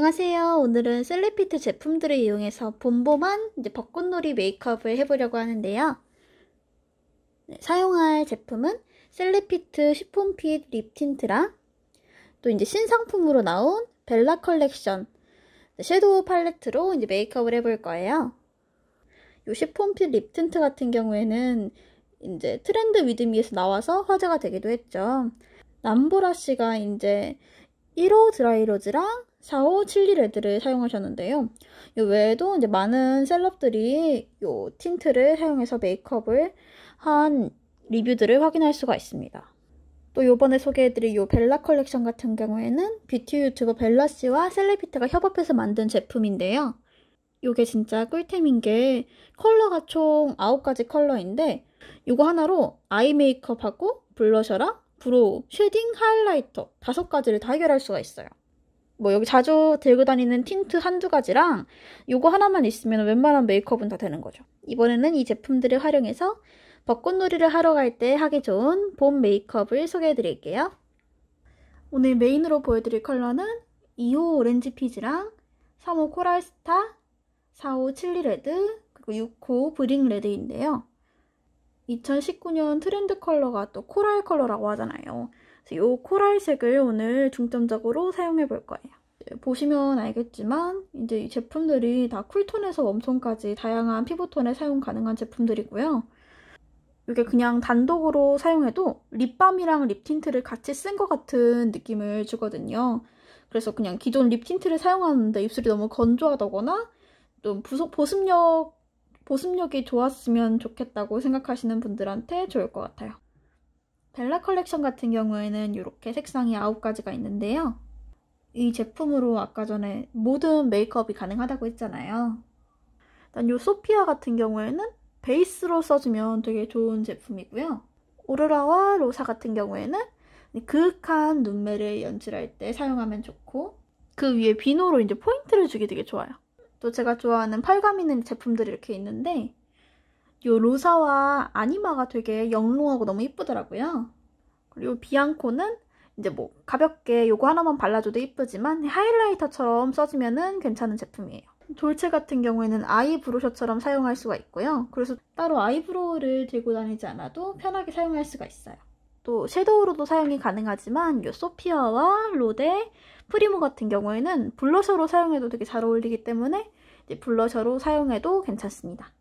안녕하세요. 오늘은 셀레피트 제품들을 이용해서 봄봄한 이제 벚꽃놀이 메이크업을 해보려고 하는데요. 네, 사용할 제품은 셀레피트 시폰핏 립 틴트랑 또 이제 신상품으로 나온 벨라 컬렉션 네, 섀도우 팔레트로 이제 메이크업을 해볼 거예요. 요 시폰핏 립 틴트 같은 경우에는 이제 트렌드 위드미에서 나와서 화제가 되기도 했죠. 남보라 씨가 이제 1호 드라이로즈랑 4571 레드를 사용하셨는데요. 이 외에도 이제 많은 셀럽들이 이 틴트를 사용해서 메이크업을 한 리뷰들을 확인할 수가 있습니다. 또 요번에 소개해드릴 이 벨라 컬렉션 같은 경우에는 뷰티 유튜버 벨라씨와 셀레피트가 협업해서 만든 제품인데요. 이게 진짜 꿀템인 게 컬러가 총 9가지 컬러인데 이거 하나로 아이 메이크업하고 블러셔랑 브로우, 쉐딩, 하이라이터 5가지를 다 해결할 수가 있어요. 뭐 여기 자주 들고 다니는 틴트 한두 가지랑 요거 하나만 있으면 웬만한 메이크업은 다 되는 거죠. 이번에는 이 제품들을 활용해서 벚꽃놀이를 하러 갈 때 하기 좋은 봄 메이크업을 소개해 드릴게요. 오늘 메인으로 보여드릴 컬러는 2호 오렌지 피지랑 3호 코랄스타, 4호 칠리레드, 그리고 6호 브링레드인데요. 2019년 트렌드 컬러가 또 코랄 컬러라고 하잖아요. 이 코랄색을 오늘 중점적으로 사용해 볼 거예요. 보시면 알겠지만 이제 이 제품들이 다 쿨톤에서 웜톤까지 다양한 피부톤에 사용 가능한 제품들이고요. 이게 그냥 단독으로 사용해도 립밤이랑 립틴트를 같이 쓴 것 같은 느낌을 주거든요. 그래서 그냥 기존 립틴트를 사용하는데 입술이 너무 건조하다거나 좀 부속, 보습력, 보습력이 좋았으면 좋겠다고 생각하시는 분들한테 좋을 것 같아요. 벨라 컬렉션 같은 경우에는 이렇게 색상이 9가지가 있는데요. 이 제품으로 아까 전에 모든 메이크업이 가능하다고 했잖아요. 일단 이 소피아 같은 경우에는 베이스로 써주면 되게 좋은 제품이고요. 오로라와 로사 같은 경우에는 그윽한 눈매를 연출할 때 사용하면 좋고 그 위에 비노로 이제 포인트를 주기 되게 좋아요. 또 제가 좋아하는 팔감 있는 제품들이 이렇게 있는데 요 로사와 아니마가 되게 영롱하고 너무 이쁘더라고요. 그리고 비앙코는 이제 뭐 가볍게 요거 하나만 발라줘도 이쁘지만 하이라이터처럼 써주면은 괜찮은 제품이에요. 돌체 같은 경우에는 아이브로셔처럼 사용할 수가 있고요. 그래서 따로 아이브로우를 들고 다니지 않아도 편하게 사용할 수가 있어요. 또 섀도우로도 사용이 가능하지만 요 소피아와 로데, 프리모 같은 경우에는 블러셔로 사용해도 되게 잘 어울리기 때문에 블러셔로 사용해도 괜찮습니다.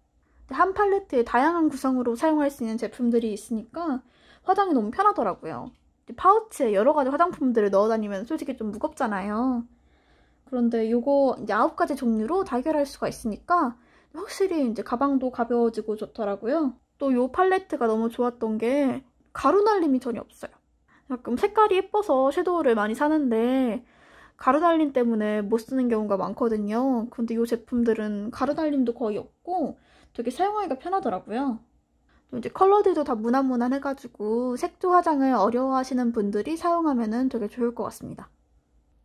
한 팔레트에 다양한 구성으로 사용할 수 있는 제품들이 있으니까 화장이 너무 편하더라고요. 파우치에 여러 가지 화장품들을 넣어 다니면 솔직히 좀 무겁잖아요. 그런데 이거 이제 9가지 종류로 다결할 수가 있으니까 확실히 이제 가방도 가벼워지고 좋더라고요. 또 이 팔레트가 너무 좋았던 게 가루 날림이 전혀 없어요. 가끔 색깔이 예뻐서 섀도우를 많이 사는데 가루 날림 때문에 못 쓰는 경우가 많거든요. 근데 이 제품들은 가루 날림도 거의 없고 되게 사용하기가 편하더라고요. 이제 컬러들도 다 무난무난해가지고 색조 화장을 어려워하시는 분들이 사용하면 되게 좋을 것 같습니다.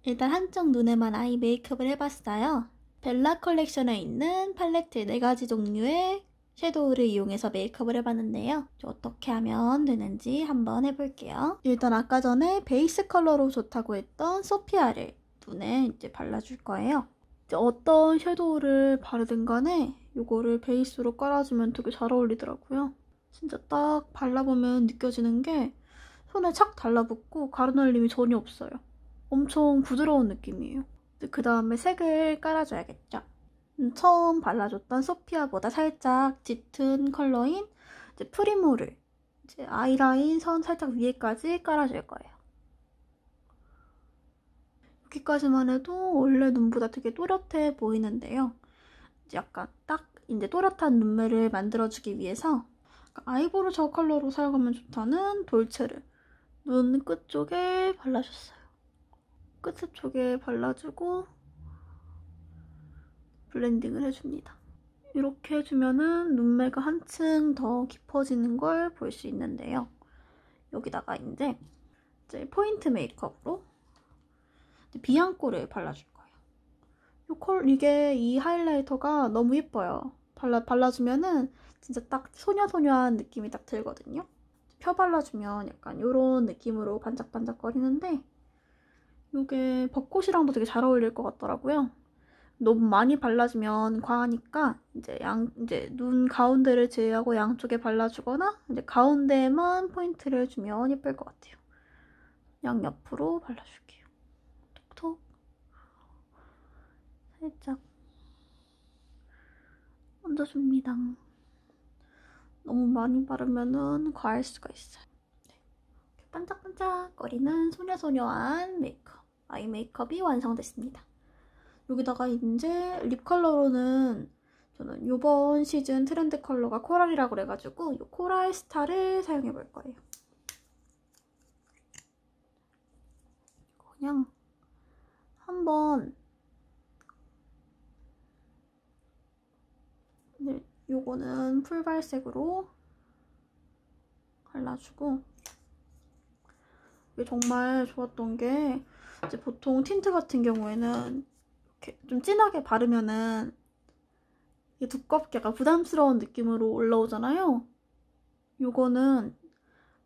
일단 한쪽 눈에만 아이 메이크업을 해봤어요. 벨라 컬렉션에 있는 팔레트 4가지 종류의 섀도우를 이용해서 메이크업을 해봤는데요. 어떻게 하면 되는지 한번 해볼게요. 일단 아까 전에 베이스 컬러로 좋다고 했던 소피아를 눈에 이제 발라줄 거예요. 이제 어떤 섀도우를 바르든 간에 이거를 베이스로 깔아주면 되게 잘 어울리더라고요. 진짜 딱 발라보면 느껴지는 게 손에 착 달라붙고 가루날림이 전혀 없어요. 엄청 부드러운 느낌이에요. 그 다음에 색을 깔아줘야겠죠. 음, 처음 발라줬던 소피아보다 살짝 짙은 컬러인 이제 프리모를 이제 아이라인 선 살짝 위에까지 깔아줄 거예요. 여기까지만 해도 원래 눈보다 되게 또렷해 보이는데요. 약간 딱 이제 또렷한 눈매를 만들어주기 위해서 아이보로 저 컬러로 사용하면 좋다는 돌체를 눈 끝 쪽에 발라줬어요. 끝 쪽에 발라주고 블렌딩을 해줍니다. 이렇게 해주면은 눈매가 한층 더 깊어지는 걸 볼 수 있는데요. 여기다가 이제, 이제 포인트 메이크업으로 비앙코를 발라줍니다. 요컬 이게 이 하이라이터가 너무 예뻐요. 발라 발라주면은 진짜 딱 소녀소녀한 느낌이 딱 들거든요. 펴 발라주면 약간 이런 느낌으로 반짝반짝거리는데 이게 벚꽃이랑도 되게 잘 어울릴 것 같더라고요. 너무 많이 발라주면 과하니까 이제 양 이제 눈 가운데를 제외하고 양쪽에 발라주거나 이제 가운데에만 포인트를 주면 예쁠 것 같아요. 양옆으로 발라줄게요. 톡톡. 살짝 얹어줍니다. 너무 많이 바르면 과할 수가 있어요. 이렇게 네. 반짝반짝 거리는 소녀소녀한 메이크업, 아이 메이크업이 완성됐습니다. 여기다가 이제 립 컬러로는 저는 이번 시즌 트렌드 컬러가 코랄이라고 그래가지고 이 코랄 스타를 사용해볼 거예요. 그냥 한번 요거는 풀발색으로 발라주고 이게 정말 좋았던 게 이제 보통 틴트 같은 경우에는 이렇게 좀 진하게 바르면은 이게 두껍게 약간 부담스러운 느낌으로 올라오잖아요. 요거는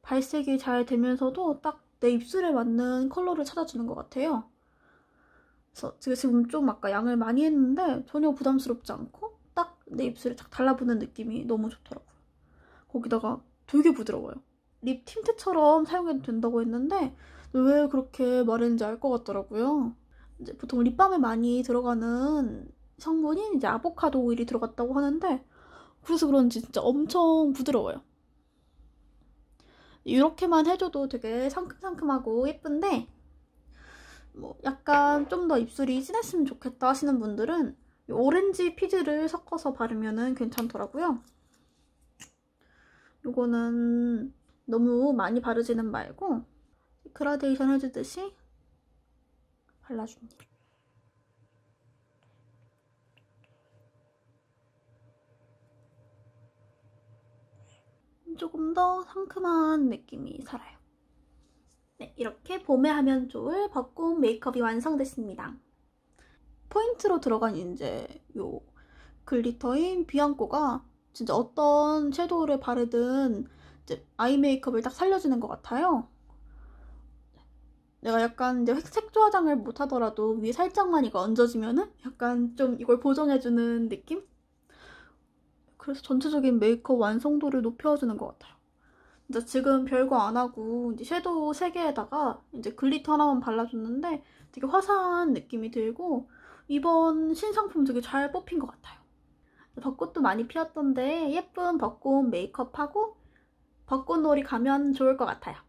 발색이 잘 되면서도 딱 내 입술에 맞는 컬러를 찾아주는 것 같아요. 그래서 지금 좀 아까 양을 많이 했는데 전혀 부담스럽지 않고 딱내 입술에 딱 달라붙는 느낌이 너무 좋더라고요. 거기다가 되게 부드러워요. 립 틴트처럼 사용해도 된다고 했는데 왜 그렇게 말했는지 알 것 같더라고요. 이제 보통 립밤에 많이 들어가는 성분인 이제 아보카도 오일이 들어갔다고 하는데 그래서 그런지 진짜 엄청 부드러워요. 이렇게만 해줘도 되게 상큼상큼하고 예쁜데 뭐 약간 좀 더 입술이 진했으면 좋겠다 하시는 분들은 오렌지 피지를 섞어서 바르면 괜찮더라고요. 이거는 너무 많이 바르지는 말고 그라데이션 해주듯이 발라줍니다. 조금 더 상큼한 느낌이 살아요. 네, 이렇게 봄에 하면 좋을 벚꽃 메이크업이 완성됐습니다. 포인트로 들어간 이제 요 글리터인 비앙코가 진짜 어떤 섀도우를 바르든 이제 아이 메이크업을 딱 살려주는 것 같아요. 내가 약간 이제 색조 화장을 못하더라도 위에 살짝만 이거 얹어지면은 약간 좀 이걸 보정해주는 느낌? 그래서 전체적인 메이크업 완성도를 높여주는 것 같아요. 진짜 지금 별거 안 하고 이제 섀도우 3개에다가 이제 글리터 하나만 발라줬는데 되게 화사한 느낌이 들고 이번 신상품 되게 잘 뽑힌 것 같아요. 벚꽃도 많이 피었던데 예쁜 벚꽃 메이크업하고 벚꽃놀이 가면 좋을 것 같아요.